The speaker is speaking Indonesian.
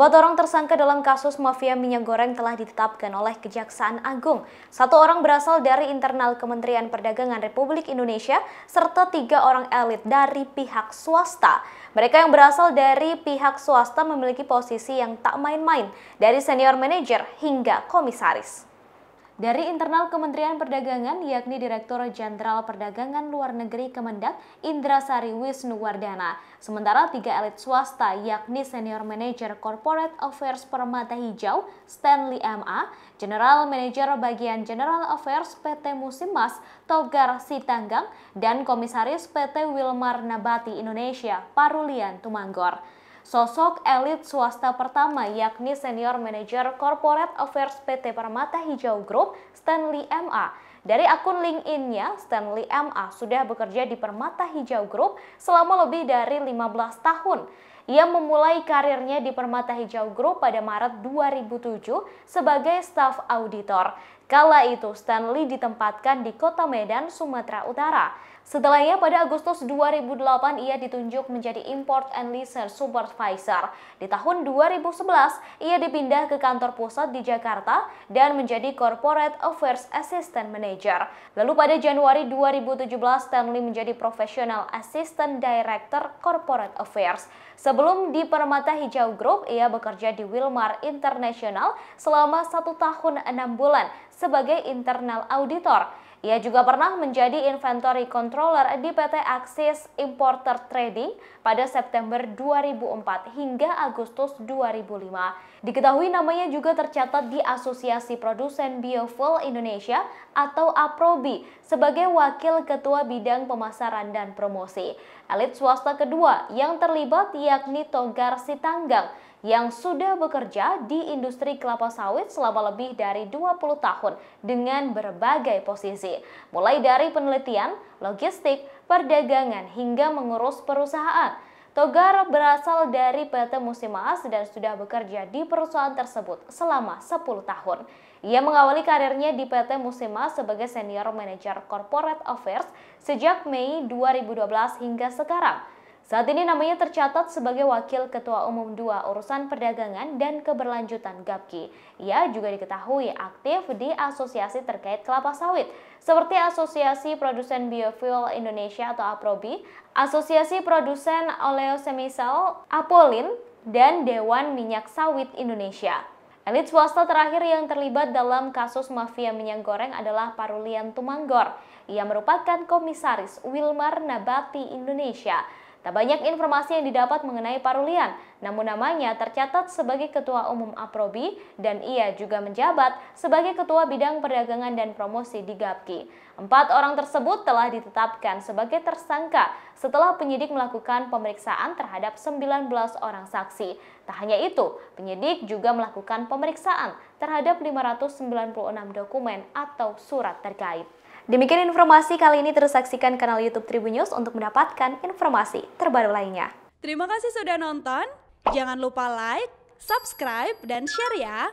Empat orang tersangka dalam kasus mafia minyak goreng telah ditetapkan oleh Kejaksaan Agung. Satu orang berasal dari internal Kementerian Perdagangan Republik Indonesia, serta tiga orang elit dari pihak swasta. Mereka yang berasal dari pihak swasta memiliki posisi yang tak main-main, dari senior manajer hingga komisaris. Dari internal Kementerian Perdagangan, yakni Direktur Jenderal Perdagangan Luar Negeri Kemendak, Indra Sari Wisnuwardana. Sementara tiga elit swasta, yakni Senior Manager Corporate Affairs Permata Hijau, Stanley MA, General Manager Bagian General Affairs PT Musimas, Togar Sitanggang, dan Komisaris PT Wilmar Nabati Indonesia, Parulian Tumanggor. Sosok elit swasta pertama yakni Senior Manager Corporate Affairs PT Permata Hijau Group Stanley MA. Dari akun LinkedIn-nya, Stanley MA sudah bekerja di Permata Hijau Group selama lebih dari 15 tahun. Ia memulai karirnya di Permata Hijau Group pada Maret 2007 sebagai staff auditor. Kala itu Stanley ditempatkan di kota Medan, Sumatera Utara. Setelahnya pada Agustus 2008 ia ditunjuk menjadi Import and Leasing Supervisor. Di tahun 2011 ia dipindah ke kantor pusat di Jakarta dan menjadi Corporate Affairs Assistant Manager. Lalu pada Januari 2017 Stanley menjadi Professional Assistant Director Corporate Affairs. Sebelum di Permata Hijau Group ia bekerja di Wilmar International selama satu tahun enam bulan sebagai internal auditor. Ia juga pernah menjadi inventory controller di PT Axis Importer Trading pada September 2004 hingga Agustus 2005. Diketahui namanya juga tercatat di Asosiasi Produsen Biofuel Indonesia atau APROBI sebagai wakil ketua bidang pemasaran dan promosi. Elit swasta kedua yang terlibat yakni Togar Sitanggang yang sudah bekerja di industri kelapa sawit selama lebih dari 20 tahun dengan berbagai posisi, mulai dari penelitian, logistik, perdagangan hingga mengurus perusahaan. Togar berasal dari PT Musimas dan sudah bekerja di perusahaan tersebut selama 10 tahun. Ia mengawali karirnya di PT Musimas sebagai senior manager corporate affairs sejak Mei 2012 hingga sekarang. Saat ini namanya tercatat sebagai Wakil Ketua Umum dua Urusan Perdagangan dan Keberlanjutan GAPKI. Ia juga diketahui aktif di asosiasi terkait kelapa sawit, seperti Asosiasi Produsen Biofuel Indonesia atau APROBI, Asosiasi Produsen Oleosemisal Apolin, dan Dewan Minyak Sawit Indonesia. Elit swasta terakhir yang terlibat dalam kasus mafia minyak goreng adalah Parulian Tumanggor. Ia merupakan komisaris Wilmar Nabati Indonesia. Tak banyak informasi yang didapat mengenai Parulian, namun namanya tercatat sebagai Ketua Umum Aprobi dan ia juga menjabat sebagai Ketua Bidang Perdagangan dan Promosi di Gapki. Empat orang tersebut telah ditetapkan sebagai tersangka setelah penyidik melakukan pemeriksaan terhadap 19 orang saksi. Tak hanya itu, penyidik juga melakukan pemeriksaan terhadap 596 dokumen atau surat terkait. Demikian informasi kali ini terus saksikan kanal YouTube Tribun News untuk mendapatkan informasi terbaru lainnya. Terima kasih sudah nonton. Jangan lupa like, subscribe, dan share ya.